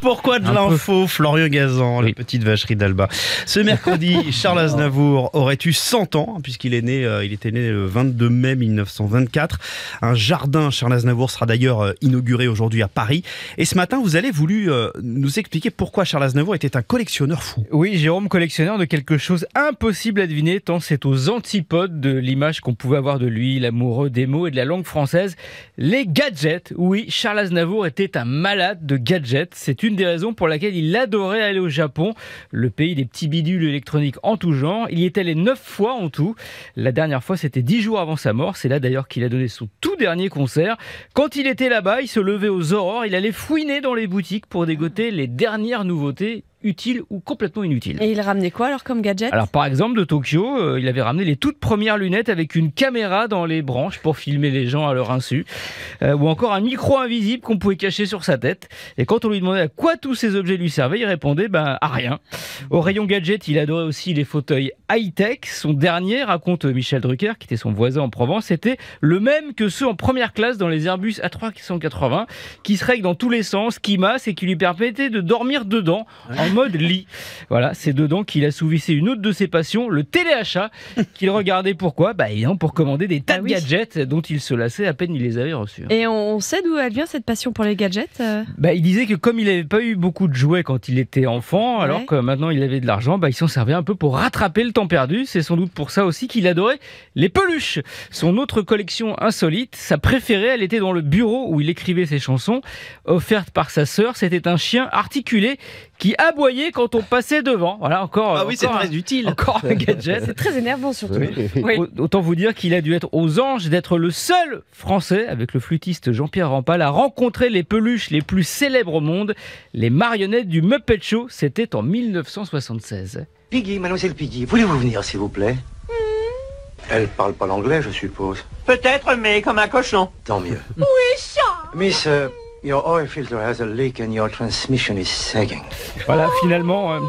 Pourquoi de l'info, Florian Gazan, les petites vacheries d'Alba. Ce mercredi, Charles Aznavour aurait eu 100 ans, hein, puisqu'il est né, euh, il était né le 22 mai 1924. Un jardin Charles Aznavour sera d'ailleurs euh, inauguré aujourd'hui à Paris. Et ce matin, vous avez voulu euh, nous expliquer pourquoi Charles Aznavour était un collectionneur fou. Oui, Jérôme, collectionneur de quelque chose impossible à deviner, tant c'est aux antipodes de l'image qu'on pouvait avoir de lui, l'amoureux des mots et de la langue française. Les gadgets. Oui, Charles Aznavour était un malade de gadgets. C'est une des raisons pour laquelle il adorait aller au Japon, le pays des petits bidules électroniques en tout genre. Il y était allé neuf fois en tout. La dernière fois, c'était dix jours avant sa mort. C'est là d'ailleurs qu'il a donné son tout dernier concert. Quand il était là-bas, il se levait aux aurores, il allait fouiner dans les boutiques pour dégoter les dernières nouveautés utile ou complètement inutile. Et il ramenait quoi alors comme gadget Alors par exemple de Tokyo, euh, il avait ramené les toutes premières lunettes avec une caméra dans les branches pour filmer les gens à leur insu, euh, ou encore un micro invisible qu'on pouvait cacher sur sa tête. Et quand on lui demandait à quoi tous ces objets lui servaient, il répondait ben, à rien. Au rayon gadget, il adorait aussi les fauteuils high-tech. Son dernier, raconte Michel Drucker, qui était son voisin en Provence, était le même que ceux en première classe dans les Airbus A380, qui se règlent dans tous les sens, qui masse et qui lui permettaient de dormir dedans en mode lit. Voilà, c'est dedans qu'il assouvissait une autre de ses passions, le téléachat, qu'il regardait pourquoi Bah eh pour commander des tas ah de gadgets dont il se lassait à peine il les avait reçus. Et on sait d'où elle vient cette passion pour les gadgets euh Bah il disait que comme il n'avait pas eu beaucoup de jouets quand il était enfant, alors que maintenant il avait de l'argent, bah il s'en servait un peu pour rattraper le temps perdu. C'est sans doute pour ça aussi qu'il adorait les peluches. Son autre collection insolite, sa préférée, elle était dans le bureau où il écrivait ses chansons, offerte par sa sœur. C'était un chien articulé qui a quand on passait devant. Voilà, encore. Ah encore gadget. C'est très énervant surtout. Autant vous dire qu'il a dû être aux anges d'être le seul Français, avec le flûtiste Jean-Pierre Rampal, à rencontrer les peluches les plus célèbres au monde, les marionnettes du Muppet Show. C'était en 1976. Piggy, mademoiselle Piggy, voulez-vous venir s'il vous plaît hmm. elle parle pas l'anglais, je suppose. Peut-être, mais comme un cochon. Tant mieux. Oui, chat. Miss, euh, Your oil filter has a leak and your transmission is sagging. Voilà, finalement, hein,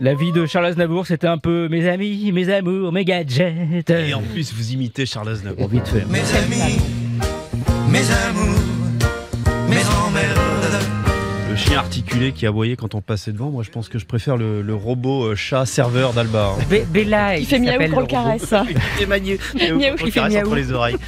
la vie de Charles Aznavour, c'était un peu mes amis, mes amours, mes gadgets. Et en plus, vous imitez Charles Aznavour. Vite fait. Mes amis, mes amours, mes emmerdes. Le chien articulé qui aboyait quand on passait devant, moi je pense que je préfère le, robot euh, chat serveur d'Alba. Hein. Bella, qui fait miaou pour le caresse. Miaou qui fait miaou. entre les oreilles.